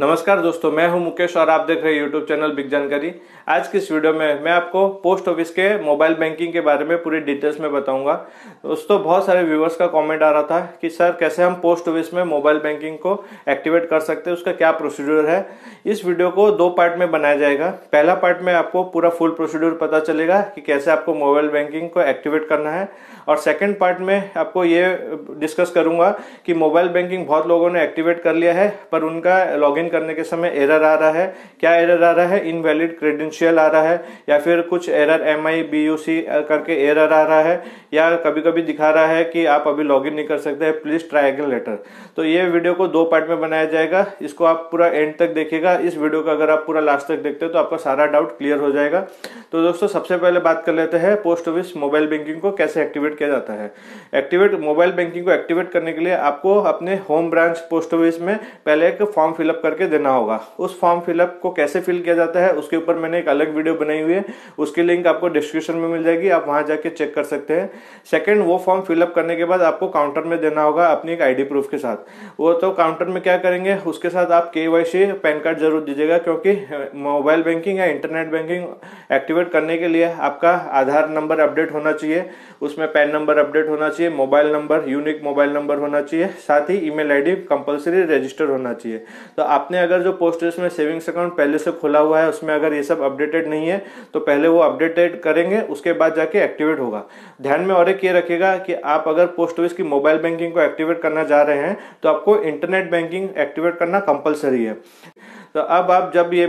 नमस्कार दोस्तों मैं हूं मुकेश और आप देख रहे हैं यूट्यूब चैनल बिग जानकारी आज की इस वीडियो में मैं आपको पोस्ट ऑफिस के मोबाइल बैंकिंग के बारे में पूरी डिटेल्स में बताऊंगा दोस्तों बहुत सारे व्यूवर्स का कमेंट आ रहा था कि सर कैसे हम पोस्ट ऑफिस में मोबाइल बैंकिंग को एक्टिवेट कर सकते हैं उसका क्या प्रोसीड्यूर है इस वीडियो को दो पार्ट में बनाया जाएगा पहला पार्ट में आपको पूरा फुल प्रोसीड्यूर पता चलेगा कि कैसे आपको मोबाइल बैंकिंग को एक्टिवेट करना है और सेकेंड पार्ट में आपको ये डिस्कस करूंगा कि मोबाइल बैंकिंग बहुत लोगों ने एक्टिवेट कर लिया है पर उनका लॉगिन करने के समय एरर आ रहा है क्या एरर आ रहा है इनवैलिड क्रेडेंशियल आ रहा है या फिर कुछ error M I B U C करके एरर आ रहा है या कभी कभी दिखा रहा है कि आप अभी लॉग नहीं कर सकते हैं प्लीज़ ट्राई अगेन लेटर तो ये वीडियो को दो पार्ट में बनाया जाएगा इसको आप पूरा एंड तक देखेगा इस वीडियो का अगर आप पूरा लास्ट तक देखते हो तो आपका सारा डाउट क्लियर हो जाएगा तो दोस्तों सबसे पहले बात कर लेते हैं पोस्ट ऑफिस मोबाइल बैंकिंग को कैसे एक्टिवेट एक्टिवेट किया जाता है एक्टिवेट मोबाइल बैंकिंग को एक्टिवेट करने के लिए आपको अपने होम ब्रांच पोस्ट ऑफिस में पहले एक फॉर्म फिलअप करके देना होगा उस फॉर्म फिलअप को कैसे फिल किया जाता है उसके ऊपर मैंने एक अलग वीडियो बनाई हुई है उसकी लिंक आपको डिस्क्रिप्शन में मिल जाएगी आप वहां जाके चेक कर सकते हैं सेकेंड वो फॉर्म फिलअप करने के बाद आपको काउंटर में देना होगा अपनी एक आईडी प्रूफ के साथ वो तो काउंटर में क्या करेंगे उसके साथ आप के पैन कार्ड जरूर दीजिएगा क्योंकि मोबाइल बैंकिंग या इंटरनेट बैंकिंग एक्टिवेट करने के लिए आपका आधार नंबर अपडेट होना चाहिए उसमें पैन पैन नंबर अपडेट होना चाहिए mobile number unique mobile number होना चाहिए साथ ही ईमेल आईडी कंपलसरी रजिस्टर होना चाहिए तो आपने अगर जो पोस्टर्स में सेविंग्स अकाउंट पहले से खुला हुआ है उसमें अगर ये सब अपडेटेड नहीं है तो पहले वो अपडेटेड करेंगे उसके बाद जाके एक्टिवेट होगा ध्यान में और एक ये रखेगा कि आप अगर पोस्ट ऑफिस की मोबाइल बैंकिंग को एक्टिवेट करना जा रहे हैं तो आपको इंटरनेट बैंकिंग एक्टिवेट करना कंपलसरी है तो अब आप जब ये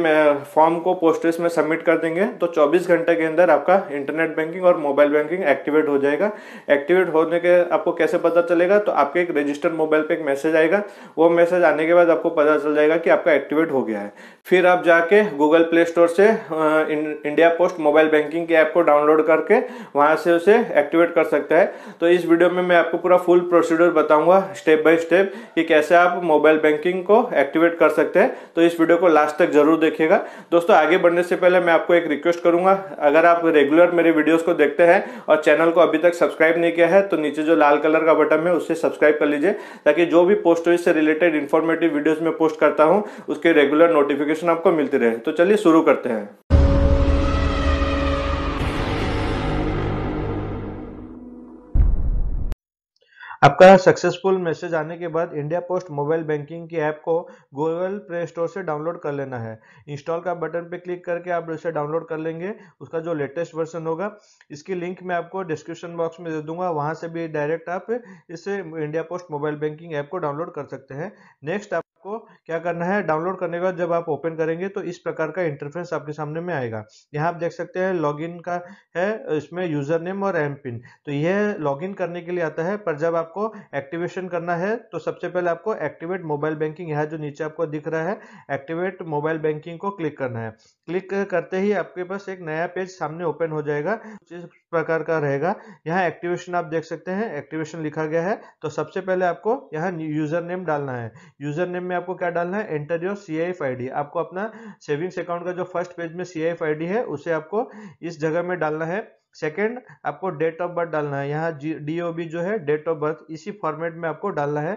फॉर्म को पोस्टेस में सबमिट कर देंगे तो 24 घंटे के अंदर आपका इंटरनेट बैंकिंग और मोबाइल बैंकिंग एक्टिवेट हो जाएगा एक्टिवेट होने के आपको कैसे पता चलेगा तो आपके एक रजिस्टर्ड मोबाइल पे एक मैसेज आएगा वो मैसेज आने के बाद आपको पता चल जाएगा कि आपका एक्टिवेट हो गया है फिर आप जाके गूगल प्ले स्टोर से इंडिया पोस्ट मोबाइल बैंकिंग के ऐप को डाउनलोड करके वहाँ से उसे एक्टिवेट कर सकता है तो इस वीडियो में मैं आपको पूरा फुल प्रोसीडर बताऊंगा स्टेप बाय स्टेप कि कैसे आप मोबाइल बैंकिंग को एक्टिवेट कर सकते हैं तो इस वीडियो वीडियो को लास्ट तक जरूर देखिएगा दोस्तों आगे बढ़ने से पहले मैं आपको एक रिक्वेस्ट करूंगा अगर आप रेगुलर मेरे वीडियोस को देखते हैं और चैनल को अभी तक सब्सक्राइब नहीं किया है तो नीचे जो लाल कलर का बटन है उससे सब्सक्राइब कर लीजिए ताकि जो भी पोस्ट से रिलेटेड इन्फॉर्मेटिव वीडियोज में पोस्ट करता हूँ उसके रेगुलर नोटिफिकेशन आपको मिलती रहे तो चलिए शुरू करते हैं आपका सक्सेसफुल मैसेज आने के बाद इंडिया पोस्ट मोबाइल बैंकिंग की ऐप को गूगल प्ले स्टोर से डाउनलोड कर लेना है इंस्टॉल का बटन पे क्लिक करके आप इसे डाउनलोड कर लेंगे उसका जो लेटेस्ट वर्जन होगा इसकी लिंक मैं आपको डिस्क्रिप्शन बॉक्स में दे दूंगा वहां से भी डायरेक्ट आप इस India post mobile banking app को डाउनलोड कर सकते हैं नेक्स्ट आप आपको क्या करना है डाउनलोड करने के बाद जब आप ओपन करेंगे तो इस प्रकार का इंटरफेस आपके सामने में आएगा यहाँ आप देख सकते हैं लॉगिन का है इसमें यूजर नेम और एम पिन तो यह लॉगिन करने के लिए आता है पर जब आपको एक्टिवेशन करना है तो सबसे पहले आपको एक्टिवेट मोबाइल बैंकिंग यहाँ जो नीचे आपको दिख रहा है एक्टिवेट मोबाइल बैंकिंग को क्लिक करना है क्लिक करते ही आपके पास एक नया पेज सामने ओपन हो जाएगा जिस प्रकार का रहेगा यहाँ एक्टिवेशन आप देख सकते हैं एक्टिवेशन लिखा गया है तो सबसे पहले आपको यहाँ यूजर नेम डालना है यूजर नेम में में आपको क्या डालना है एंटर योर सी आई आई आपको अपना सेविंग्स अकाउंट का जो फर्स्ट पेज में सी आई आई है उसे आपको इस जगह में डालना है सेकेंड आपको डेट ऑफ बर्थ डालना है यहाँ डी ओ बी जो है डेट ऑफ बर्थ इसी फॉर्मेट में आपको डालना है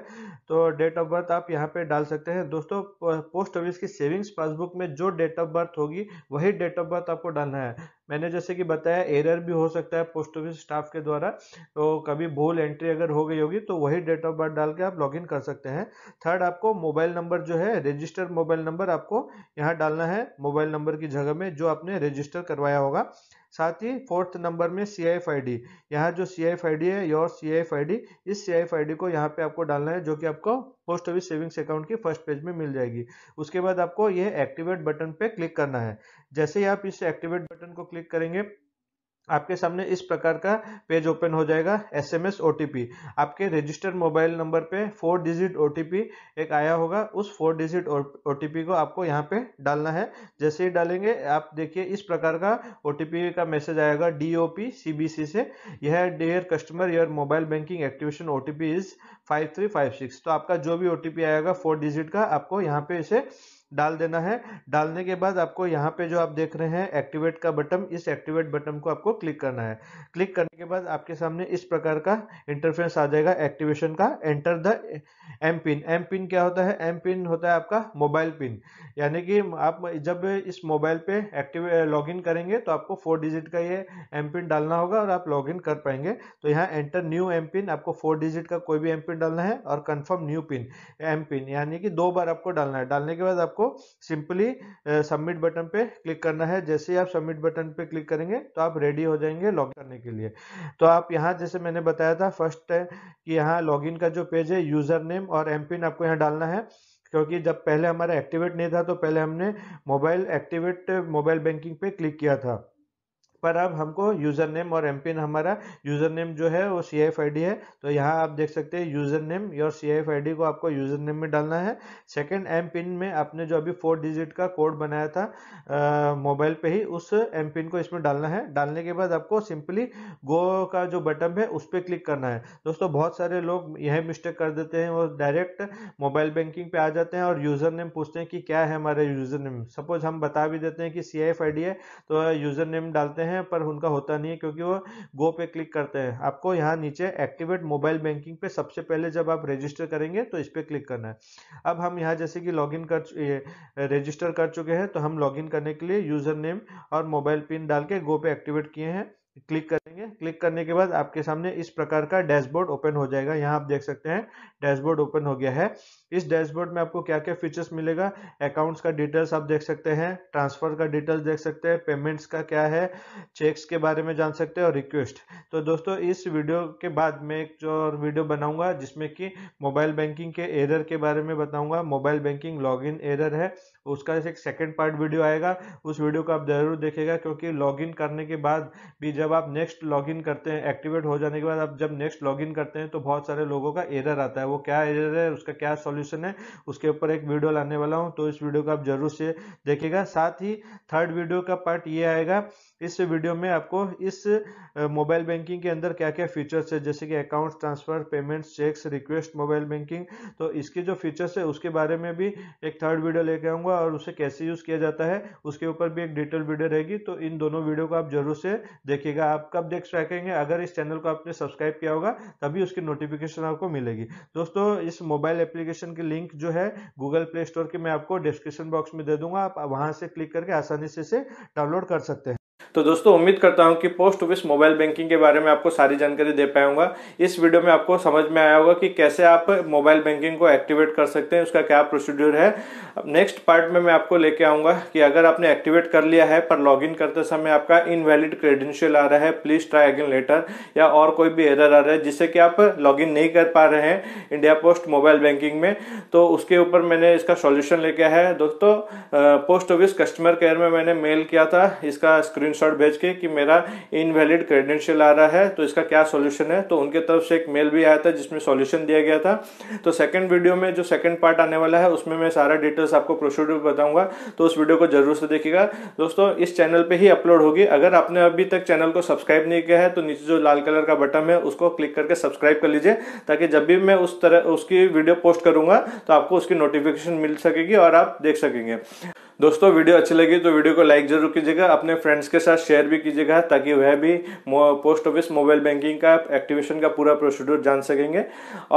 तो डेट ऑफ बर्थ आप यहाँ पे डाल सकते हैं दोस्तों पोस्ट ऑफिस की सेविंग्स पासबुक में जो डेट ऑफ बर्थ होगी वही डेट ऑफ बर्थ आपको डालना है मैंने जैसे कि बताया एरर भी हो सकता है पोस्ट ऑफिस स्टाफ के द्वारा तो कभी भूल एंट्री अगर हो गई होगी तो वही डेट ऑफ बर्थ डाल के आप लॉगिन कर सकते हैं थर्ड आपको मोबाइल नंबर जो है रजिस्टर्ड मोबाइल नंबर आपको यहाँ डालना है मोबाइल नंबर की जगह में जो आपने रजिस्टर करवाया होगा साथ ही फोर्थ नंबर में सी आई आई डी यहाँ जो सी आई आई डी है your C I I D इस सी आई आई डी को यहाँ पे आपको डालना है जो कि आपको पोस्ट ऑफिस सेविंग्स अकाउंट की फर्स्ट पेज में मिल जाएगी उसके बाद आपको यह एक्टिवेट बटन पे क्लिक करना है जैसे ही आप इस एक्टिवेट बटन को क्लिक करेंगे आपके सामने इस प्रकार का पेज ओपन हो जाएगा एस एम एस आपके रजिस्टर्ड मोबाइल नंबर पे फोर डिजिट ओ एक आया होगा उस फोर डिजिट ओ को आपको यहाँ पे डालना है जैसे ही डालेंगे आप देखिए इस प्रकार का ओ का मैसेज आएगा D O P C B C से यह dear customer your mobile banking activation O T P is five three five six तो आपका जो भी ओ आएगा फोर डिजिट का आपको यहाँ पे इसे डाल देना है डालने के बाद आपको यहाँ पे जो आप देख रहे हैं एक्टिवेट का बटन इस एक्टिवेट बटन को आपको क्लिक करना है क्लिक करने के बाद आपके सामने इस प्रकार का इंटरफेस आ जाएगा एक्टिवेशन का enter the M pin M pin क्या होता है एम पिन होता है आपका मोबाइल पिन यानी कि आप जब इस मोबाइल पे एक्टिव लॉगिन करेंगे तो आपको फोर डिजिट का ये एम पिन डालना होगा और आप लॉगिन कर पाएंगे तो यहाँ एंटर न्यू एम पिन आपको फोर डिजिट का कोई भी एम पिन डालना है और confirm new pin M pin यानी कि दो बार आपको डालना है डालने के बाद आपको आपको सिंपली सबमिट बटन पे क्लिक करना है जैसे ही आप सबमिट बटन पे क्लिक करेंगे तो आप रेडी हो जाएंगे लॉग करने के लिए तो आप यहाँ जैसे मैंने बताया था फर्स्ट है कि यहाँ लॉगिन का जो पेज है यूज़र नेम और एम आपको यहाँ डालना है क्योंकि जब पहले हमारा एक्टिवेट नहीं था तो पहले हमने मोबाइल एक्टिवेट मोबाइल बैंकिंग पे क्लिक किया था पर अब हमको यूज़र नेम और एम पिन हमारा यूज़र नेम जो है वो सी एफ है तो यहाँ आप देख सकते हैं यूज़र नेम और सी एफ को आपको यूज़र नेम में डालना है सेकेंड एम पिन में आपने जो अभी फोर डिजिट का कोड बनाया था मोबाइल पे ही उस एम पिन को इसमें डालना है डालने के बाद आपको सिंपली गो का जो बटन है उस पर क्लिक करना है दोस्तों बहुत सारे लोग यह मिस्टेक कर देते हैं वो डायरेक्ट मोबाइल बैंकिंग पे आ जाते हैं और यूज़र नेम पूछते हैं कि क्या है हमारा यूज़र नेम सपोज हम बता भी देते हैं कि सी एफ है तो यूज़र नेम डालते हैं हैं पर उनका होता नहीं है क्योंकि वो गो पे क्लिक करते हैं आपको यहाँ नीचे एक्टिवेट मोबाइल बैंकिंग पे सबसे पहले जब आप रजिस्टर करेंगे तो इस पर क्लिक करना है अब हम यहाँ जैसे कि लॉगिन कर रजिस्टर कर चुके हैं तो हम लॉगिन करने के लिए यूज़र नेम और मोबाइल पिन डाल के गो पे एक्टिवेट किए हैं क्लिक कर क्लिक करने के बाद आपके सामने इस प्रकार का डैशबोर्ड ओपन हो जाएगा यहाँ आप देख सकते हैं डैशबोर्ड ओपन हो गया है इस डैशबोर्ड में आपको क्या क्या फीचर्स मिलेगा अकाउंट्स का डिटेल्स आप देख सकते हैं ट्रांसफर का डिटेल्स देख सकते हैं पेमेंट्स का क्या है चेक्स के बारे में जान सकते हैं और रिक्वेस्ट तो दोस्तों इस वीडियो के बाद मैं एक जो और वीडियो बनाऊंगा जिसमें कि मोबाइल बैंकिंग के एरर के बारे में बताऊंगा मोबाइल बैंकिंग लॉग एरर है तो उसका एक सेकेंड पार्ट वीडियो आएगा उस वीडियो को आप जरूर देखेगा क्योंकि लॉगिन करने के बाद भी जब आप नेक्स्ट लॉगिन करते हैं एक्टिवेट हो जाने के बाद आप जब नेक्स्ट लॉगिन करते हैं तो बहुत सारे लोगों का एरर आता है वो क्या एरर है उसका क्या सॉल्यूशन है उसके ऊपर एक वीडियो लाने वाला हूँ तो इस वीडियो को आप जरूर से देखेगा साथ ही थर्ड वीडियो का पार्ट ये आएगा इस वीडियो में आपको इस मोबाइल बैंकिंग के अंदर क्या क्या फीचर्स है जैसे कि account transfer payments cheques request mobile banking तो इसके जो फीचर्स है उसके बारे में भी एक थर्ड वीडियो लेके आऊँगा और उसे कैसे यूज़ किया जाता है उसके ऊपर भी एक डिटेल वीडियो रहेगी तो इन दोनों वीडियो को आप जरूर से देखिएगा आप कब देख सकेंगे अगर इस चैनल को आपने सब्सक्राइब किया होगा तभी उसकी नोटिफिकेशन आपको मिलेगी दोस्तों इस मोबाइल एप्लीकेशन की लिंक जो है गूगल प्ले स्टोर की मैं आपको डिस्क्रिप्शन बॉक्स में दे दूंगा आप वहाँ से क्लिक करके आसानी से इसे डाउनलोड कर सकते हैं तो दोस्तों उम्मीद करता हूँ कि पोस्ट ऑफिस मोबाइल बैंकिंग के बारे में आपको सारी जानकारी दे पाऊंगा इस वीडियो में आपको समझ में आया होगा कि कैसे आप मोबाइल बैंकिंग को एक्टिवेट कर सकते हैं उसका क्या प्रोसीड्यूर है नेक्स्ट पार्ट में मैं आपको लेके आऊंगा कि अगर आपने एक्टिवेट कर लिया है पर लॉग करते समय आपका इनवैलिड क्रेडेंशियल आ रहा है प्लीज ट्राई अगेन लेटर या और कोई भी एरर आ रहा है जिससे कि आप लॉग नहीं कर पा रहे हैं इंडिया पोस्ट मोबाइल बैंकिंग में तो उसके ऊपर मैंने इसका सोल्यूशन लेके आया है दोस्तों पोस्ट ऑफिस कस्टमर केयर में मैंने मेल किया था इसका स्क्रीन स्क्रीनशॉट भेज के कि मेरा इनवैलिड क्रेडेंशियल आ रहा है तो इसका क्या सॉल्यूशन है तो उनके तरफ से एक मेल भी आया था जिसमें सॉल्यूशन दिया गया था तो सेकंड वीडियो में जो सेकंड पार्ट आने वाला है उसमें मैं सारा डिटेल्स आपको प्रोसीड बताऊंगा तो उस वीडियो को जरूर से देखिएगा दोस्तों इस चैनल पर ही अपलोड होगी अगर आपने अभी तक चैनल को सब्सक्राइब नहीं किया है तो नीचे जो लाल कलर का बटन है उसको क्लिक करके सब्सक्राइब कर लीजिए ताकि जब भी मैं उस तरह उसकी वीडियो पोस्ट करूंगा तो आपको उसकी नोटिफिकेशन मिल सकेगी और आप देख सकेंगे दोस्तों वीडियो अच्छी लगी तो वीडियो को लाइक जरूर कीजिएगा अपने फ्रेंड्स के साथ शेयर भी कीजिएगा ताकि वह भी पोस्ट ऑफिस मोबाइल बैंकिंग का एक्टिवेशन का पूरा प्रोसीड्यूर जान सकेंगे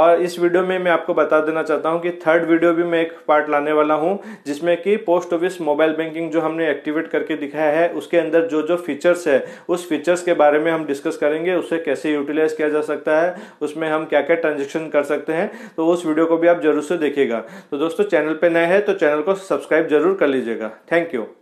और इस वीडियो में मैं आपको बता देना चाहता हूँ कि थर्ड वीडियो भी मैं एक पार्ट लाने वाला हूँ जिसमें कि पोस्ट ऑफिस मोबाइल बैंकिंग जो हमने एक्टिवेट करके दिखाया है उसके अंदर जो जो फीचर्स है उस फीचर्स के बारे में हम डिस्कस करेंगे उसे कैसे यूटिलाइज किया जा सकता है उसमें हम क्या क्या ट्रांजेक्शन कर सकते हैं तो उस वीडियो को भी आप जरूर से देखिएगा तो दोस्तों चैनल पर नए हैं तो चैनल को सब्सक्राइब जरूर कर लीजिए कीजिएगा थैंक यू